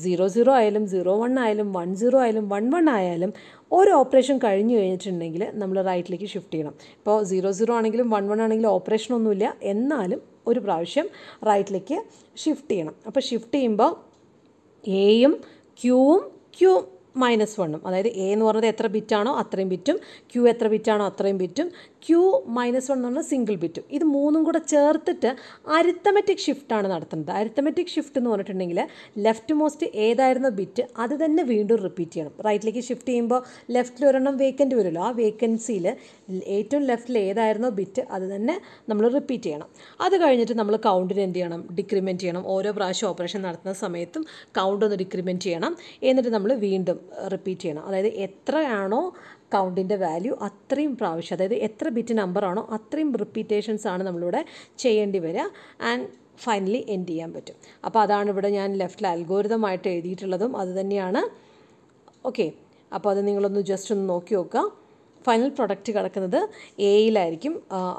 സീറോ സീറോ ആയാലും സീറോ വൺ ആയാലും വൺ സീറോ ആയാലും വൺ വൺ ആയാലും ഒരു ഓപ്പറേഷൻ കഴിഞ്ഞ് കഴിഞ്ഞിട്ടുണ്ടെങ്കിൽ നമ്മൾ റൈറ്റിലേക്ക് ഷിഫ്റ്റ് ചെയ്യണം ഇപ്പോൾ സീറോ സീറോ ആണെങ്കിലും വൺ വൺ ആണെങ്കിലും ഓപ്പറേഷൻ ഒന്നുമില്ല എന്നാലും ഒരു പ്രാവശ്യം റൈറ്റിലേക്ക് ഷിഫ്റ്റ് ചെയ്യണം അപ്പോൾ ഷിഫ്റ്റ് ചെയ്യുമ്പോൾ എയും ക്യൂവും ക്യൂ മൈനസ് വണ്ണും അതായത് എ എന്ന് പറഞ്ഞത് എത്ര ബിറ്റാണോ അത്രയും ബിറ്റും ക്യൂ എത്ര ബിറ്റാണോ അത്രയും ബിറ്റും ക്യൂ മൈനസ് വൺ എന്നുള്ള സിംഗിൾ ബിറ്റും ഇത് മൂന്നും കൂടെ ചേർത്തിട്ട് അരിത്തമെറ്റിക് ഷിഫ്റ്റാണ് നടത്തുന്നത് അരിത്തമെറ്റിക് ഷിഫ്റ്റ് എന്ന് പറഞ്ഞിട്ടുണ്ടെങ്കിൽ ലെഫ്റ്റ് മോസ്റ്റ് ഏതായിരുന്ന ബിറ്റ് അത് തന്നെ വീണ്ടും റിപ്പീറ്റ് ചെയ്യണം റൈറ്റിലേക്ക് ഷിഫ്റ്റ് ചെയ്യുമ്പോൾ ലെഫ്റ്റിൽ ഒരെണ്ണം വേക്കൻറ്റ് വരുമല്ലോ ആ വേക്കൻസിയിൽ ഏറ്റവും ലെഫ്റ്റിൽ ഏതായിരുന്നോ ബിറ്റ് അത് തന്നെ നമ്മൾ റിപ്പീറ്റ് ചെയ്യണം അത് കഴിഞ്ഞിട്ട് നമ്മൾ കൗണ്ടിന് എന്ത് ചെയ്യണം ഡിക്രിമെൻറ്റ് ചെയ്യണം ഓരോ പ്രാവശ്യം ഓപ്പറേഷൻ നടത്തുന്ന സമയത്തും കൗണ്ട് ഒന്ന് ഡിക്രിമെൻറ്റ് ചെയ്യണം എന്നിട്ട് നമ്മൾ വീണ്ടും റിപ്പീറ്റ് ചെയ്യണം അതായത് എത്രയാണോ കൗണ്ടിൻ്റെ വാല്യൂ അത്രയും പ്രാവശ്യം അതായത് എത്ര ബിറ്റ് നമ്പറാണോ അത്രയും റിപ്പീറ്റേഷൻസ് ആണ് നമ്മളിവിടെ ചെയ്യേണ്ടി വരിക ആൻഡ് ഫൈനലി എൻഡ് ചെയ്യാൻ പറ്റും അപ്പോൾ അതാണ് ഇവിടെ ഞാൻ ലെഫ്റ്റിൽ അൽഗോരിതമായിട്ട് എഴുതിയിട്ടുള്ളതും അതുതന്നെയാണ് ഓക്കെ അപ്പോൾ അത് നിങ്ങളൊന്ന് ജസ്റ്റ് ഒന്ന് നോക്കി നോക്കുക ഫൈനൽ പ്രൊഡക്റ്റ് കിടക്കുന്നത് എയിലായിരിക്കും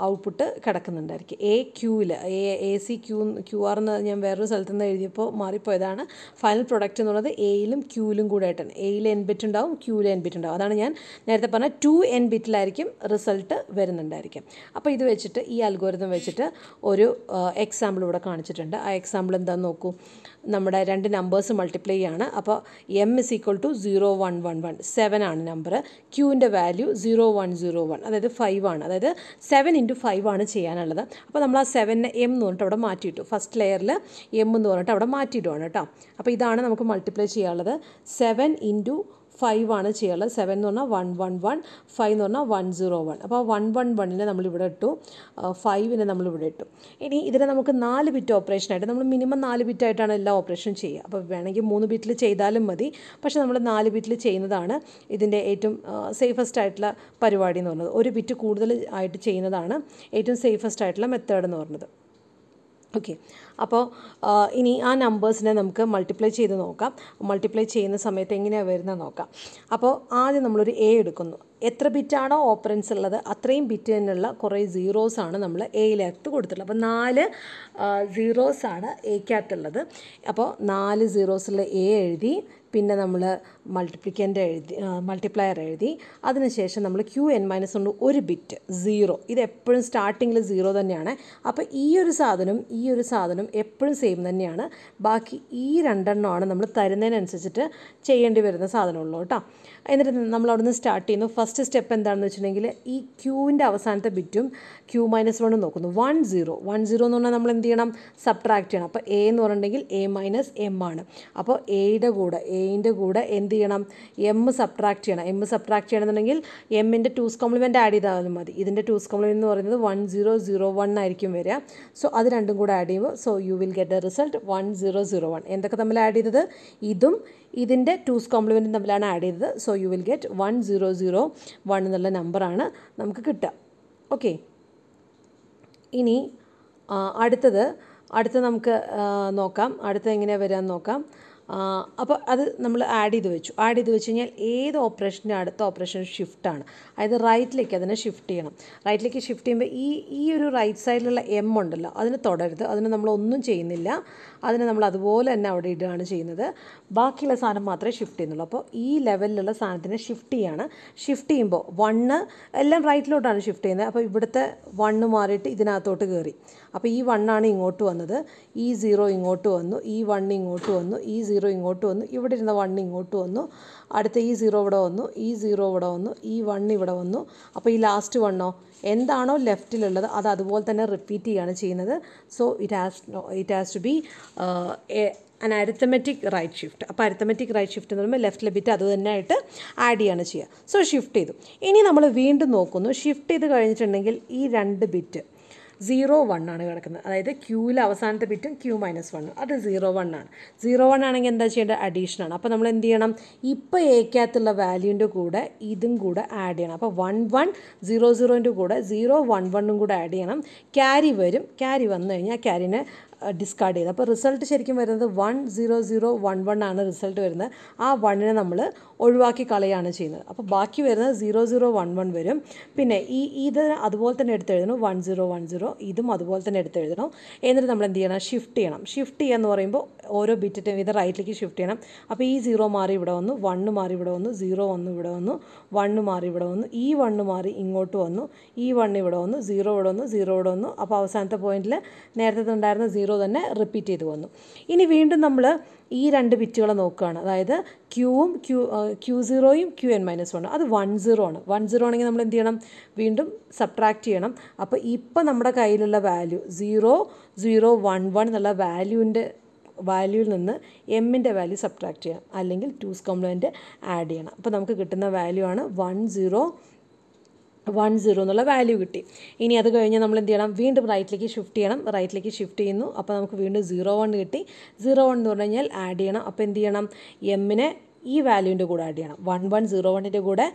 ഔട്ട്പുട്ട് കിടക്കുന്നുണ്ടായിരിക്കും എ ക്യൂവിൽ A A C Q Q R എന്ന് ഞാൻ വേറൊരു സ്ഥലത്ത് നിന്ന് എഴുതിയപ്പോൾ മാറിപ്പോയതാണ് ഫൈനൽ പ്രൊഡക്റ്റ് എന്നുള്ളത് എയിലും ക്യൂവിലും കൂടെ ആയിട്ടാണ് എയിൽ എൻ ബിറ്റ് ഉണ്ടാവും ക്യൂവിൽ എൻ ബിറ്റ് ഉണ്ടാവും അതാണ് ഞാൻ നേരത്തെ പറഞ്ഞ ടു എൻ ബിറ്റിലായിരിക്കും റിസൾട്ട് വരുന്നുണ്ടായിരിക്കും അപ്പോൾ ഇത് വെച്ചിട്ട് ഈ അൽഗോരിതം വെച്ചിട്ട് ഒരു എക്സാമ്പിൾ ഇവിടെ കാണിച്ചിട്ടുണ്ട് ആ എക്സാമ്പിൾ എന്താണെന്ന് നോക്കൂ നമ്മുടെ രണ്ട് നമ്പേഴ്സ് മൾട്ടിപ്ലൈ ആണ് അപ്പോൾ M is equal to zero one one one seven ആണ് നമ്പർ ക്യൂവിൻ്റെ value zero zero one zero one അതായത് ഫൈവ് ആണ് അതായത് സെവൻ ഇൻറ്റു ഫൈവ് ആണ് ചെയ്യാനുള്ളത് അപ്പോൾ നമ്മൾ ആ സെവനെ എം എന്ന് പറഞ്ഞിട്ട് അവിടെ മാറ്റിയിട്ടു ഫസ്റ്റ് ലെയറിൽ എം എന്ന് പറഞ്ഞിട്ട് അവിടെ മാറ്റിയിട്ടുമാണ് കേട്ടോ അപ്പോൾ ഇതാണ് നമുക്ക് മൾട്ടിപ്ലൈ ചെയ്യാനുള്ളത് സെവൻ ഇൻറ്റു ഫൈവ് ആണ് ചെയ്യാനുള്ളത് സെവൻ എന്ന് പറഞ്ഞാൽ വൺ വൺ വൺ ഫൈവ് എന്ന് പറഞ്ഞാൽ വൺ സീറോ വൺ അപ്പോൾ വൺ വൺ വണ്ണിനെ നമ്മളിവിടെ ഇട്ടു ഫൈവിനെ നമ്മളിവിടെ ഇട്ടു ഇനി ഇതിനെ നമുക്ക് നാല് ബിറ്റ് ഓപ്പറേഷനായിട്ട് നമ്മൾ മിനിമം നാല് ബിറ്റായിട്ടാണ് എല്ലാ ഓപ്പറേഷനും ചെയ്യുക അപ്പോൾ വേണമെങ്കിൽ മൂന്ന് ബിറ്റിൽ ചെയ്താലും മതി പക്ഷേ നമ്മൾ നാല് ബിറ്റിൽ ചെയ്യുന്നതാണ് ഇതിൻ്റെ ഏറ്റവും സേഫസ്റ്റ് ആയിട്ടുള്ള പരിപാടി എന്ന് പറയുന്നത് ഒരു ബിറ്റ് കൂടുതൽ ആയിട്ട് ചെയ്യുന്നതാണ് ഏറ്റവും സേഫസ്റ്റ് ആയിട്ടുള്ള മെത്തേഡ് എന്ന് പറയുന്നത് ഓക്കെ അപ്പോൾ ഇനി ആ നമ്പേഴ്സിനെ നമുക്ക് മൾട്ടിപ്ലൈ ചെയ്ത് നോക്കാം മൾട്ടിപ്ലൈ ചെയ്യുന്ന സമയത്ത് എങ്ങനെയാണ് വരുന്നത് നോക്കാം അപ്പോൾ ആദ്യം നമ്മളൊരു എ എടുക്കുന്നു എത്ര ബിറ്റാണോ ഓപ്പറൻസ് ഉള്ളത് അത്രയും ബിറ്റ് തന്നെയുള്ള കുറേ സീറോസാണ് നമ്മൾ എയിലകത്ത് കൊടുത്തിട്ടുള്ളത് അപ്പോൾ നാല് സീറോസാണ് എക്കകത്തുള്ളത് അപ്പോൾ നാല് സീറോസുള്ള എ എഴുതി പിന്നെ നമ്മൾ മൾട്ടിപ്ലിക്കൻ്റ് എഴുതി മൾട്ടിപ്ലയർ എഴുതി അതിനുശേഷം നമ്മൾ ക്യു എൻ മൈനസ് ഉണ്ട് ഒരു ബിറ്റ് സീറോ ഇത് എപ്പോഴും സ്റ്റാർട്ടിങ്ങിൽ സീറോ തന്നെയാണ് അപ്പോൾ ഈ ഒരു സാധനം ഈ ഒരു സാധനം എപ്പോഴും സെയിം തന്നെയാണ് ബാക്കി ഈ രണ്ടെണ്ണമാണ് നമ്മൾ തരുന്നതിനനുസരിച്ചിട്ട് ചെയ്യേണ്ടി വരുന്ന സാധനമുള്ളൂ കേട്ടോ എന്നിട്ട് നമ്മൾ അവിടുന്ന് സ്റ്റാർട്ട് ചെയ്യുന്നു ഫസ്റ്റ് സ്റ്റെപ്പ് എന്താണെന്ന് വെച്ചിട്ടുണ്ടെങ്കിൽ ഈ ക്യൂവിൻ്റെ അവസാനത്തെ ബിറ്റും ക്യൂ മൈനസ് വണ്ണും നോക്കുന്നു വൺ സീറോ വൺ സീറോ എന്ന് പറഞ്ഞാൽ നമ്മൾ എന്ത് ചെയ്യണം സബ്ട്രാക്ട് ചെയ്യണം അപ്പോൾ എ എന്ന് പറഞ്ഞിട്ടുണ്ടെങ്കിൽ എ മൈനസ് എം ആണ് അപ്പോൾ എയുടെ കൂടെ എയിൻ്റെ കൂടെ എന്ത് ചെയ്യണം എം സബ്ട്രാക്ട് ചെയ്യണം എം സബ്ട്രാക്ട് ചെയ്യണമെന്നുണ്ടെങ്കിൽ എമ്മിൻ്റെ ടൂസ് കോംപ്ലിമെൻറ്റ് ആഡ് ചെയ്താലും മതി ഇതിൻ്റെ ടൂസ് കോംപ്ലിമെൻറ്റ് എന്ന് പറയുന്നത് വൺ സീറോ സീറോ വൺ ആയിരിക്കും വരിക സോ അത് രണ്ടും കൂടെ ആഡ് ചെയ്യുമ്പോൾ so you will get a result one zero zero one എന്തൊക്കെ തമ്മിൽ ആഡ് ചെയ്തത് ഇതും ഇതിൻ്റെ ടൂസ് കോംപ്ലിമെൻറ്റും തമ്മിലാണ് ആഡ് ചെയ്തത് so you will get one zero zero one എന്നുള്ള നമ്പറാണ് നമുക്ക് കിട്ടുക ഓക്കെ ഇനി അടുത്തത് അടുത്ത നമുക്ക് നോക്കാം അടുത്ത എങ്ങനെയാണ് വരാമെന്ന് നോക്കാം അപ്പോൾ അത് നമ്മൾ ആഡ് ചെയ്ത് വെച്ചു ആഡ് ചെയ്ത് വെച്ച് കഴിഞ്ഞാൽ ഏത് ഓപ്പറേഷൻ്റെ അടുത്ത ഓപ്പറേഷൻ ഷിഫ്റ്റാണ് അതായത് റൈറ്റിലേക്ക് അതിനെ ഷിഫ്റ്റ് ചെയ്യണം റൈറ്റിലേക്ക് ഷിഫ്റ്റ് ചെയ്യുമ്പോൾ ഈ ഈ ഒരു റൈറ്റ് സൈഡിലുള്ള എം ഉണ്ടല്ലോ അതിന് തുടരുത് അതിന് നമ്മളൊന്നും ചെയ്യുന്നില്ല അതിനെ നമ്മൾ അതുപോലെ തന്നെ അവിടെ ഇടുകയാണ് ചെയ്യുന്നത് ബാക്കിയുള്ള സാധനം മാത്രമേ ഷിഫ്റ്റ് ചെയ്യുന്നുള്ളൂ അപ്പോൾ ഈ ലെവലിലുള്ള സാധനത്തിനെ ഷിഫ്റ്റ് ചെയ്യുകയാണ് ഷിഫ്റ്റ് ചെയ്യുമ്പോൾ വണ്ണ് എല്ലാം റൈറ്റിലോട്ടാണ് ഷിഫ്റ്റ് ചെയ്യുന്നത് അപ്പോൾ ഇവിടുത്തെ വണ്ണ് മാറിയിട്ട് ഇതിനകത്തോട്ട് കയറി അപ്പോൾ ഈ വണ്ണാണ് ഇങ്ങോട്ട് വന്നത് ഈ സീറോ ഇങ്ങോട്ട് വന്നു ഈ വണ്ണ് ഇങ്ങോട്ട് വന്നു ഈ സീറോ ഇങ്ങോട്ട് വന്നു ഇവിടെ ഇരുന്ന വണ്ണ് ഇങ്ങോട്ട് വന്നു അടുത്ത ഈ സീറോ ഇവിടെ വന്നു ഈ സീറോ ഇവിടെ വന്നു ഈ വൺ ഇവിടെ വന്നു അപ്പോൾ ഈ ലാസ്റ്റ് വണ്ണോ എന്താണോ ലെഫ്റ്റിലുള്ളത് അത് അതുപോലെ തന്നെ റിപ്പീറ്റ് ചെയ്യുകയാണ് ചെയ്യുന്നത് so it has it has to be an arithmetic right shift അപ്പോൾ അരിത്തമെറ്റിക് റൈറ്റ് ഷിഫ്റ്റ് എന്ന് പറയുമ്പോൾ ലെഫ്റ്റിലെ ബിറ്റ് അത് തന്നെ ആയിട്ട് ആഡ് ചെയ്യാണ് ചെയ്യുക സോ ഷിഫ്റ്റ് ചെയ്തു ഇനി നമ്മൾ വീണ്ടും നോക്കുന്നു ഷിഫ്റ്റ് ചെയ്ത് കഴിഞ്ഞിട്ടുണ്ടെങ്കിൽ ഈ രണ്ട് ബിറ്റ് സീറോ വൺ ആണ് കിടക്കുന്നത് അതായത് ക്യൂവിൽ അവസാനത്തെ ബിറ്റും ക്യൂ മൈനസ് വണ്ണും അത് സീറോ വൺ ആണ് സീറോ വൺ ആണെങ്കിൽ എന്താ ചെയ്യേണ്ടത് അഡീഷനാണ് അപ്പോൾ നമ്മൾ എന്ത് ചെയ്യണം ഇപ്പോൾ എക്കകത്തുള്ള വാല്യൂൻ്റെ കൂടെ ഇതും കൂടെ ആഡ് ചെയ്യണം അപ്പോൾ വൺ വൺ സീറോ സീറോൻ്റെ കൂടെ സീറോ വൺ വണ്ണും കൂടെ ആഡ് ചെയ്യണം ക്യാരി വരും ക്യാരി വന്നു കഴിഞ്ഞാൽ ക്യാരിനെ ഡിസ്കാർഡ് ചെയ്ത് അപ്പോൾ റിസൾട്ട് ശരിക്കും വരുന്നത് one zero zero one one ആണ് റിസൾട്ട് വരുന്നത് ആ വണ്ണിനെ നമ്മൾ ഒഴിവാക്കി കളയാണ് ചെയ്യുന്നത് അപ്പോൾ ബാക്കി വരുന്നത് സീറോ സീറോ വൺ വൺ വരും പിന്നെ ഈ ഇത് അതുപോലെ തന്നെ എടുത്തെഴുതണം വൺ സീറോ വൺ സീറോ ഇതും അതുപോലെ തന്നെ എടുത്തെഴുതണം എന്നിട്ട് നമ്മൾ എന്ത് ചെയ്യണം ഷിഫ്റ്റ് ചെയ്യണം ഷിഫ്റ്റ് ചെയ്യുക പറയുമ്പോൾ ഓരോ ബിറ്റിറ്റും ഇത് റൈറ്റിലേക്ക് ഷിഫ്റ്റ് ചെയ്യണം അപ്പോൾ ഈ സീറോ മാറി ഇവിടെ വന്നു വണ്ണ് മാറി ഇവിടെ വന്നു സീറോ വന്നു ഇവിടെ വന്നു വണ്ണ് മാറി ഇവിടെ വന്നു ഈ വണ്ണ് മാറി ഇങ്ങോട്ട് വന്നു ഈ വണ്ണ് ഇവിടെ വന്നു സീറോ ഇവിടെ വന്നു സീറോ ഇവിടെ വന്നു അപ്പോൾ അവസാനത്തെ പോയിന്റിൽ നേരത്തെ ഉണ്ടായിരുന്ന സീറോ തന്നെ റിപ്പീറ്റ് ചെയ്ത് വന്നു ഇനി വീണ്ടും നമ്മൾ ഈ രണ്ട് ബിറ്റുകളെ നോക്കുകയാണ് അതായത് ക്യൂവും ക്യൂ ക്യൂ സീറോയും ക്യൂ എൻ മൈനസ് വണ് അത് വൺ സീറോ ആണ് വൺ സീറോ ആണെങ്കിൽ നമ്മൾ എന്ത് ചെയ്യണം വീണ്ടും സബ്ട്രാക്റ്റ് ചെയ്യണം അപ്പോൾ ഇപ്പോൾ നമ്മുടെ കയ്യിലുള്ള value zero zero one one എന്നുള്ള വാല്യൂവിൻ്റെ വാല്യൂവിൽ നിന്ന് എമ്മിൻ്റെ വാല്യൂ സബ്ട്രാക്റ്റ് ചെയ്യാം അല്ലെങ്കിൽ ടൂസ് കോംപ്ലിമെൻറ്റ് ആഡ് ചെയ്യണം അപ്പോൾ നമുക്ക് കിട്ടുന്ന വാല്യൂ ആണ് വൺ സീറോ വൺ സീറോ എന്നുള്ള വാല്യൂ കിട്ടി ഇനി അത് കഴിഞ്ഞ് നമ്മൾ എന്ത് ചെയ്യണം വീണ്ടും റൈറ്റിലേക്ക് ഷിഫ്റ്റ് ചെയ്യണം റൈറ്റിലേക്ക് ഷിഫ്റ്റ് ചെയ്യുന്നു അപ്പോൾ നമുക്ക് വീണ്ടും സീറോ വൺ കിട്ടി സീറോ വൺ എന്ന് പറഞ്ഞു കഴിഞ്ഞാൽ ആഡ് ചെയ്യണം അപ്പോൾ എന്ത് ചെയ്യണം എമ്മിനെ ഈ വാല്യൂവിൻ്റെ കൂടെ ആഡ് ചെയ്യണം വൺ വൺ സീറോ വണ്ണിൻ്റെ കൂടെ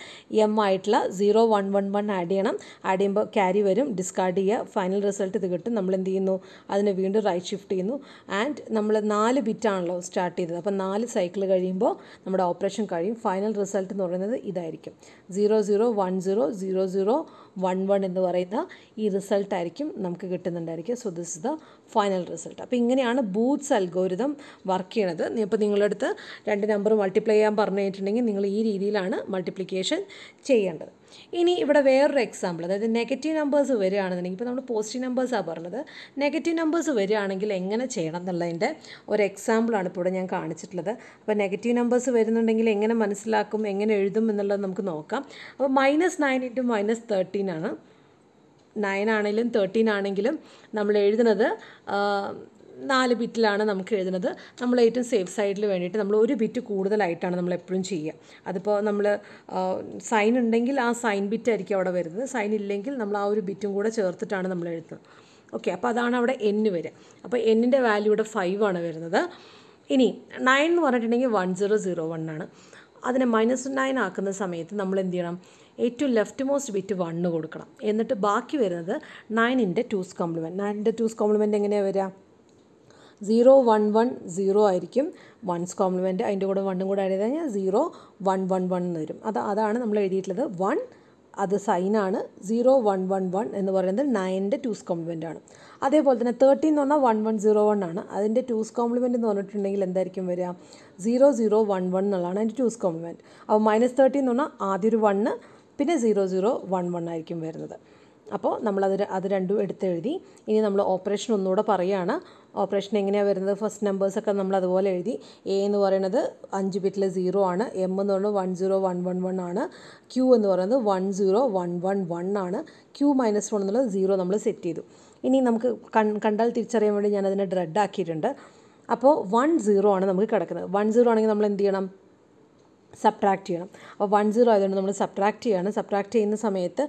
എം ആയിട്ടുള്ള zero one one one add ചെയ്യണം ആഡ് ചെയ്യുമ്പോൾ ക്യാരി വരും ഡിസ്കാർഡ് ചെയ്യുക ഫൈനൽ റിസൾട്ട് ഇത് കിട്ടും നമ്മൾ എന്ത് ചെയ്യുന്നു അതിനെ വീണ്ടും റൈറ്റ് ഷിഫ്റ്റ് ചെയ്യുന്നു ആൻഡ് നമ്മൾ നാല് ബിറ്റാണല്ലോ സ്റ്റാർട്ട് ചെയ്തത് അപ്പോൾ നാല് സൈക്കിൾ കഴിയുമ്പോൾ നമ്മുടെ ഓപ്പറേഷൻ കഴിയും ഫൈനൽ റിസൾട്ട് എന്ന് പറയുന്നത് ഇതായിരിക്കും zero zero one zero zero zero one one എന്ന് പറയുന്ന ഈ റിസൾട്ടായിരിക്കും നമുക്ക് കിട്ടുന്നുണ്ടായിരിക്കും so this the final result അപ്പോൾ ഇങ്ങനെയാണ് ബൂത്ത്സ് അൽഗോരിതം വർക്ക് ചെയ്യണത് ഇപ്പോൾ നിങ്ങളുടെ രണ്ട് നമ്പർ മൾട്ടിപ്ലൈ ചെയ്യാൻ പറഞ്ഞിട്ടുണ്ടെങ്കിൽ നിങ്ങൾ ഈ രീതിയിലാണ് മൾട്ടിപ്ലിക്കേഷൻ ചെയ്യേണ്ടത് ഇനി ഇവിടെ വേറൊരു എക്സാമ്പിൾ അതായത് നെഗറ്റീവ് നമ്പേഴ്സ് വരികയാണെന്നുണ്ടെങ്കിൽ ഇപ്പോൾ നമ്മൾ പോസിറ്റീവ് നമ്പേഴ്സാണ് പറഞ്ഞത് നെഗറ്റീവ് നമ്പേഴ്സ് വരികയാണെങ്കിൽ എങ്ങനെ ചെയ്യണം എന്നുള്ളതിൻ്റെ ഒരു എക്സാമ്പിളാണ് ഇപ്പോൾ ഇവിടെ ഞാൻ കാണിച്ചിട്ടുള്ളത് അപ്പോൾ നെഗറ്റീവ് നമ്പേഴ്സ് വരുന്നുണ്ടെങ്കിൽ എങ്ങനെ മനസ്സിലാക്കും എങ്ങനെ എഴുതും എന്നുള്ളത് നമുക്ക് നോക്കാം അപ്പോൾ minus nine into minus thirteen ആണ് നയൻ ആണെങ്കിലും തേർട്ടീൻ ആണെങ്കിലും നമ്മൾ എഴുതുന്നത് നാല് ബിറ്റിലാണ് നമുക്ക് എഴുതുന്നത് നമ്മൾ ഏറ്റവും സേഫ് സൈഡിൽ വേണ്ടിയിട്ട് നമ്മൾ ഒരു ബിറ്റ് കൂടുതലായിട്ടാണ് നമ്മൾ എപ്പോഴും ചെയ്യുക അതിപ്പോൾ നമ്മൾ സൈൻ ഉണ്ടെങ്കിൽ ആ സൈൻ ബിറ്റായിരിക്കും അവിടെ വരുന്നത് സൈൻ ഇല്ലെങ്കിൽ നമ്മൾ ആ ഒരു ബിറ്റും കൂടെ ചേർത്തിട്ടാണ് നമ്മൾ എഴുതുന്നത് ഓക്കെ അപ്പോൾ അതാണ് അവിടെ എൻ വരെ അപ്പോൾ എന്നിൻ്റെ വാല്യൂ ഇവിടെ ഫൈവ് ആണ് വരുന്നത് ഇനി നയൻ എന്ന് പറഞ്ഞിട്ടുണ്ടെങ്കിൽ വൺ സീറോ സീറോ വൺ ആണ് അതിനെ മൈനസ് നയൻ ആക്കുന്ന സമയത്ത് നമ്മൾ എന്ത് ചെയ്യണം ഏറ്റവും ലെഫ്റ്റ് മോസ്റ്റ് ബിറ്റ് വണ്ണ് കൊടുക്കണം എന്നിട്ട് ബാക്കി വരുന്നത് നയനിൻ്റെ ടൂസ് കോംപ്ലിമെൻറ്റ് നയനിൻ്റെ ടൂസ് കോംപ്ലിമെൻറ്റ് എങ്ങനെയാണ് വരിക സീറോ വൺ വൺ സീറോ ആയിരിക്കും വൺസ് കോംപ്ലിമെൻറ്റ് അതിൻ്റെ കൂടെ വണ്ണും കൂടെ ആഡ് കഴിഞ്ഞാൽ സീറോ വൺ വൺ വൺ എന്ന് വരും അത് അതാണ് നമ്മൾ എഴുതിയിട്ടുള്ളത് വൺ അത് സൈനാണ് സീറോ വൺ വൺ വൺ എന്ന് പറയുന്നത് നയൻ്റെ ടൂസ് കോംപ്ലിമെൻ്റ് ആണ് അതേപോലെ തന്നെ തേർട്ടീൻ എന്ന് പറഞ്ഞാൽ വൺ വൺ സീറോ വൺ ആണ് അതിൻ്റെ ടൂസ് കോംപ്ലിമെൻ്റ് എന്ന് പറഞ്ഞിട്ടുണ്ടെങ്കിൽ എന്തായിരിക്കും വരിക സീറോ സീറോ വൺ വൺ എന്നുള്ളതാണ് അതിൻ്റെ ടൂസ് കോംപ്ലിമെൻറ്റ് അപ്പോൾ മൈനസ് തേർട്ടീൻ എന്ന് പറഞ്ഞാൽ ആദ്യം ഒരു വണ്ണ് പിന്നെ സീറോ സീറോ വൺ വൺ ആയിരിക്കും വരുന്നത് അപ്പോൾ നമ്മളത് അത് രണ്ടും എടുത്തെഴുതി ഇനി നമ്മൾ ഓപ്പറേഷൻ ഒന്നുകൂടെ പറയുകയാണ് ഓപ്പറേഷൻ എങ്ങനെയാണ് വരുന്നത് ഫസ്റ്റ് നമ്പേഴ്സൊക്കെ നമ്മൾ അതുപോലെ എഴുതി എ എന്ന് പറയുന്നത് അഞ്ച് ബിറ്റിലെ സീറോ ആണ് എം എന്ന് പറയുന്നത് one zero one one one ആണ് ക്യൂ എന്ന് പറയുന്നത് one zero one one one ആണ് ക്യൂ മൈനസ് വൺ എന്നുള്ളത് സീറോ നമ്മൾ സെറ്റ് ചെയ്തു ഇനി നമുക്ക് കണ്ടാൽ തിരിച്ചറിയാൻ വേണ്ടി ഞാനതിനെ ഡ്രെഡ് ആക്കിയിട്ടുണ്ട് അപ്പോൾ വൺ സീറോ ആണ് നമുക്ക് കിടക്കുന്നത് വൺ സീറോ ആണെങ്കിൽ നമ്മൾ എന്ത് ചെയ്യണം സബ്ട്രാക്ട് ചെയ്യണം അപ്പോൾ വൺ സീറോ ആയതുകൊണ്ട് നമ്മൾ സബ്ട്രാക്ട് ചെയ്യണം സബ്ട്രാക്ട് ചെയ്യുന്ന സമയത്ത്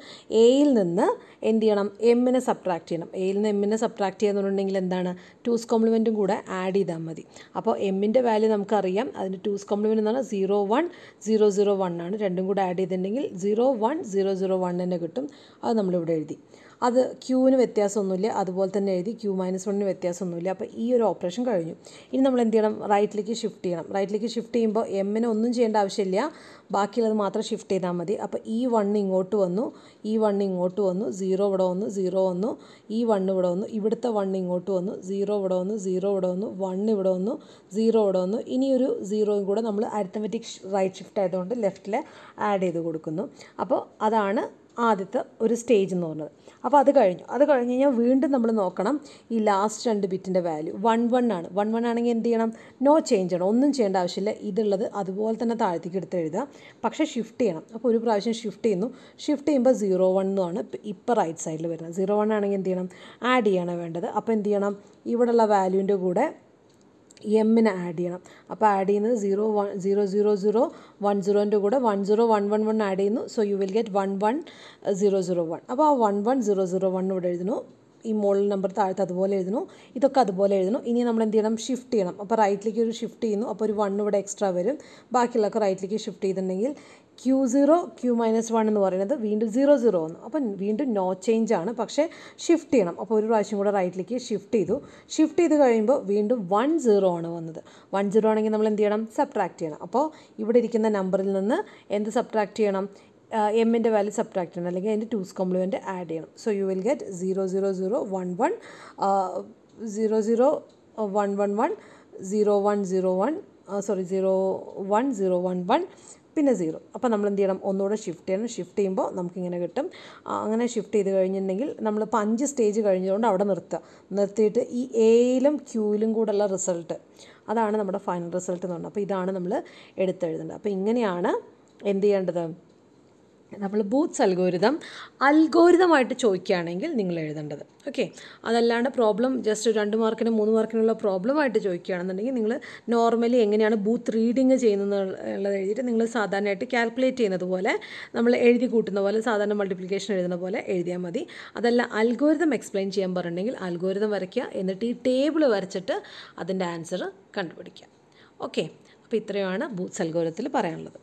എയിൽ നിന്ന് എന്ത് ചെയ്യണം എമ്മിനെ സബ്ട്രാക്ട് ചെയ്യണം എയിൽ നിന്ന് എമ്മിനെ സബ്ട്രാക്ട് ചെയ്യുന്നുണ്ടെങ്കിൽ എന്താണ് ടൂസ് കോംപ്ലിമെൻറ്റും കൂടെ ആഡ് ചെയ്താൽ മതി അപ്പോൾ എമ്മിൻ്റെ വാല്യൂ നമുക്കറിയാം അതിൻ്റെ ടൂസ് കോംപ്ലിമെൻറ്റ് എന്നാണ് zero one zero zero one ആണ് രണ്ടും കൂടെ ആഡ് ചെയ്തിട്ടുണ്ടെങ്കിൽ zero one zero zero one തന്നെ കിട്ടും അത് നമ്മളിവിടെ എഴുതി അത് ക്യൂവിന് വ്യത്യാസമൊന്നുമില്ല അതുപോലെ തന്നെ എഴുതി ക്യൂ മൈനസ് വണ്ണിന് വ്യത്യാസമൊന്നുമില്ല അപ്പോൾ ഈ ഒരു ഓപ്പറേഷൻ കഴിഞ്ഞു ഇനി നമ്മൾ എന്ത് ചെയ്യണം റൈറ്റിലേക്ക് ഷിഫ്റ്റ് ചെയ്യണം റൈറ്റിലേക്ക് ഷിഫ്റ്റ് ചെയ്യുമ്പോൾ എമ്മിനെ ഒന്നും ചെയ്യേണ്ട ആവശ്യമില്ല ബാക്കിയുള്ളത് മാത്രം ഷിഫ്റ്റ് ചെയ്താൽ മതി അപ്പോൾ ഈ വണ്ണ് ഇങ്ങോട്ട് വന്നു ഈ വണ്ണ് ഇങ്ങോട്ട് വന്നു സീറോ ഇവിടെ വന്നു സീറോ വന്നു ഈ വണ്ണ് ഇവിടെ വന്നു ഇവിടുത്തെ വണ്ണ് ഇങ്ങോട്ട് വന്നു സീറോ ഇവിടെ വന്നു സീറോ ഇവിടെ വന്നു വണ്ണ് ഇവിടെ വന്നു സീറോ ഇവിടെ വന്നു ഇനി ഒരു സീറോയും കൂടെ നമ്മൾ അരിത്തമെറ്റിക് റൈറ്റ് ഷിഫ്റ്റ് ആയതുകൊണ്ട് ലെഫ്റ്റിൽ ആഡ് ചെയ്ത് കൊടുക്കുന്നു അപ്പോൾ അതാണ് ആദ്യത്തെ ഒരു സ്റ്റേജ് എന്ന് പറഞ്ഞത് അപ്പോൾ അത് കഴിഞ്ഞു അത് കഴിഞ്ഞ് കഴിഞ്ഞാൽ വീണ്ടും നമ്മൾ നോക്കണം ഈ ലാസ്റ്റ് രണ്ട് ബിറ്റിൻ്റെ വാല്യൂ വൺ വൺ ആണ് വൺ വൺ ആണെങ്കിൽ എന്ത് ചെയ്യണം നോ ചേഞ്ച് ആണ് ഒന്നും ചെയ്യേണ്ട ആവശ്യമില്ല ഇതുള്ളത് അതുപോലെ തന്നെ താഴത്തേക്ക് എടുത്ത് എഴുതുക പക്ഷേ ഷിഫ്റ്റ് ചെയ്യണം അപ്പോൾ ഒരു പ്രാവശ്യം ഷിഫ്റ്റ് ചെയ്യുന്നു ഷിഫ്റ്റ് ചെയ്യുമ്പോൾ സീറോ വൺ എന്നാണ് ഇപ്പോൾ റൈറ്റ് സൈഡിൽ വരുന്നത് സീറോ വൺ ആണെങ്കിൽ എന്ത് ചെയ്യണം ആഡ് ചെയ്യണം വേണ്ടത് അപ്പോൾ എന്ത് ചെയ്യണം ഇവിടെയുള്ള വാല്യൂവിൻ്റെ കൂടെ എമ്മിനെ ആഡ് ചെയ്യണം അപ്പോൾ ആഡ് ചെയ്യുന്നത് zero one zero zero zero one സീറോൻ്റെ കൂടെ one zero one one one add ചെയ്യുന്നു so you will get one one zero zero one അപ്പോൾ ആ one one zero zero one ഇവിടെ എഴുതുന്നു ഈ മോൾ നമ്പർ താഴത്ത് അതുപോലെ എഴുതുന്നു ഇതൊക്കെ അതുപോലെ എഴുതുന്നു ഇനി നമ്മൾ എന്ത് ചെയ്യണം ഷിഫ്റ്റ് ചെയ്യണം അപ്പോൾ റൈറ്റിലേക്ക് ഒരു ഷിഫ്റ്റ് ചെയ്യുന്നു അപ്പോൾ ഒരു വൺ ഇവിടെ എക്സ്ട്രാ വരും ബാക്കിയുള്ളൊക്കെ റൈറ്റിലേക്ക് ഷിഫ്റ്റ് ചെയ്തിട്ടുണ്ടെങ്കിൽ Q zero Q minus one എന്ന് പറയുന്നത് വീണ്ടും സീറോ സീറോ ഒന്ന് അപ്പം വീണ്ടും നോ ചേഞ്ച് ആണ് പക്ഷേ ഷിഫ്റ്റ് ചെയ്യണം അപ്പോൾ ഒരു പ്രാവശ്യം കൂടെ റൈറ്റിലേക്ക് ഷിഫ്റ്റ് ചെയ്തു ഷിഫ്റ്റ് ചെയ്ത് കഴിയുമ്പോൾ വീണ്ടും വൺ സീറോ ആണ് വന്നത് വൺ സീറോ ആണെങ്കിൽ നമ്മൾ എന്ത് ചെയ്യണം സബ്ട്രാക്ട് ചെയ്യണം അപ്പോൾ ഇവിടെ ഇരിക്കുന്ന നമ്പറിൽ നിന്ന് എന്ത് സബ്ട്രാക്ട് ചെയ്യണം എമ്മിൻ്റെ വാല്യൂ സബ്ട്രാക്ട് ചെയ്യണം അല്ലെങ്കിൽ അതിൻ്റെ ടൂസ് കോംപ്ലിമെൻറ്റ് ആഡ് ചെയ്യണം so you will get zero zero zero one one zero zero one one one zero one zero one sorry zero one zero one one പിന്നെ സീറോ അപ്പോൾ നമ്മൾ എന്ത് ചെയ്യണം ഒന്നുകൂടെ ഷിഫ്റ്റ് ചെയ്യണം ഷിഫ്റ്റ് ചെയ്യുമ്പോൾ നമുക്കിങ്ങനെ കിട്ടും അങ്ങനെ ഷിഫ്റ്റ് ചെയ്ത് കഴിഞ്ഞിട്ടുണ്ടെങ്കിൽ നമ്മളിപ്പോൾ അഞ്ച് സ്റ്റേജ് കഴിഞ്ഞതുകൊണ്ട് അവിടെ നിർത്തുക നിർത്തിയിട്ട് ഈ എയിലും ക്യൂയിലും കൂടെയുള്ള റിസൾട്ട് അതാണ് നമ്മുടെ ഫൈനൽ റിസൾട്ട് എന്ന് പറഞ്ഞത് അപ്പോൾ ഇതാണ് നമ്മൾ എടുത്തെഴുതേണ്ടത് അപ്പോൾ ഇങ്ങനെയാണ് എന്ത് ചെയ്യേണ്ടത് നമ്മൾ ബൂത്ത്സ് അൽഗോരിതം അൽഗോരിതമായിട്ട് ചോദിക്കുകയാണെങ്കിൽ നിങ്ങൾ എഴുതേണ്ടത് ഓക്കെ അതല്ലാണ്ട് പ്രോബ്ലം ജസ്റ്റ് രണ്ട് മാർക്കിന് മൂന്ന് മാർക്കിനുള്ള പ്രോബ്ലം ആയിട്ട് ചോദിക്കുകയാണെന്നുണ്ടെങ്കിൽ നിങ്ങൾ നോർമലി എങ്ങനെയാണ് ബൂത്ത് റീഡിങ് ചെയ്യുന്നത് എന്നുള്ളത് എഴുതിയിട്ട് നിങ്ങൾ സാധാരണയായിട്ട് കാൽക്കുലേറ്റ് ചെയ്യുന്നത് പോലെ നമ്മൾ എഴുതി കൂട്ടുന്ന പോലെ സാധാരണ മൾട്ടിപ്ലിക്കേഷൻ എഴുതുന്ന പോലെ എഴുതിയാൽ മതി അതല്ല അൽഗോരിതം എക്സ്പ്ലെയിൻ ചെയ്യാൻ പറഞ്ഞിട്ടുണ്ടെങ്കിൽ അൽഗോരിതം വരയ്ക്കുക എന്നിട്ട് ഈ ടേബിൾ വരച്ചിട്ട് അതിൻ്റെ ആൻസർ കണ്ടുപിടിക്കുക ഓക്കെ അപ്പോൾ ഇത്രയാണ് ബൂത്ത് അൽഗോരിതത്തിൽ പറയാനുള്ളത്